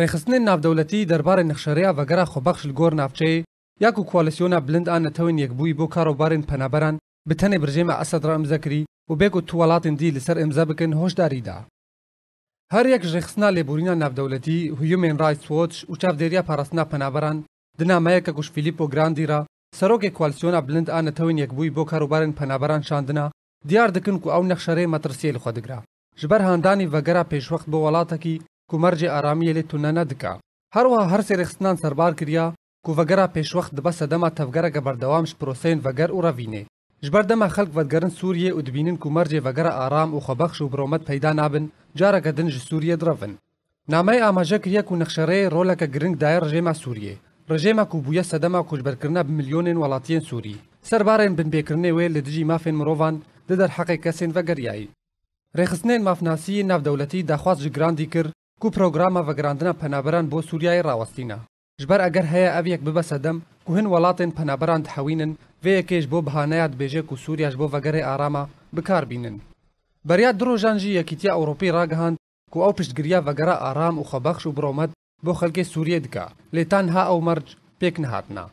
Rêxistinên navdewletî derbarê nexşereya vegera xwebexş li gor navçeyê ya ku koalîsyona bilind a netewên yekbûyî bo karobarên penaberan bi tenê birjêma Esed re imza kirî û bê ku tuwelatên dî li ser imza bikin hoşdarî da. Her yek ji rêxistina lêborîna navdewletî, Human Rights Watch û çavdêriya parastina penaberan di nameyeke ku ji Filippo Grandi ra serokê koalîsyona bilind a netewên yekbûyî bo karobarên penaberan şandina diyar dikin ku ew nexşerê metirsiyê li xwe digira. Ji ber handanê vegera pêşwext bo welatekî کومەرجێ ئارامیە لێ تونە نەدکا هەروە هەرسێ رێخستان سەربار کریا کوڤگەرا پێشوەخت دبە سەدەما تەفگەرەگە بەردەوامش پرۆسین ڤەگەر و ڕەڤینێ ji ber dema xelk vegrin Sûriye û dibînin ku mercê vegera aram û xebexş û birromet peyda nabin careke din ji Sûriye direvin. Namey amaje kiriye ku nixşerê roleke giring daye rejêma Sûriye. Rejêma ku bûye sedema kucberkirina bi milyonên welatiyên Sûrî. Serbarên binpêkirinê wê li dijî mafên mirovan di der heqê kesên vegeriyayî. Rêxistinên mafnasiyê navdewletî daxwaz ji girandî kir کو پرۆگرامە ڤگراندنە پەنابەران بۆ سووریای ڕاوەستینە ژبەر ئەگەر هەیە ئەویەک ببەسە دەم کوهن وڵاتێن پەنابەران حەوینن وەیەکێش بۆ بەهانەیەات بێژێک و سووریاش بۆ ڤگەرێ ئارامە بکاربینن بەریا درۆژانژی یەکیتیا ئەوروپی ڕاگەهاند کو ئەو پشتگریا ڤگەرە ئارام و خەبەخش و برۆمەت بۆ خەلکی سووریە دکا لێتان ها ئەو مەرج پێک نهاتنا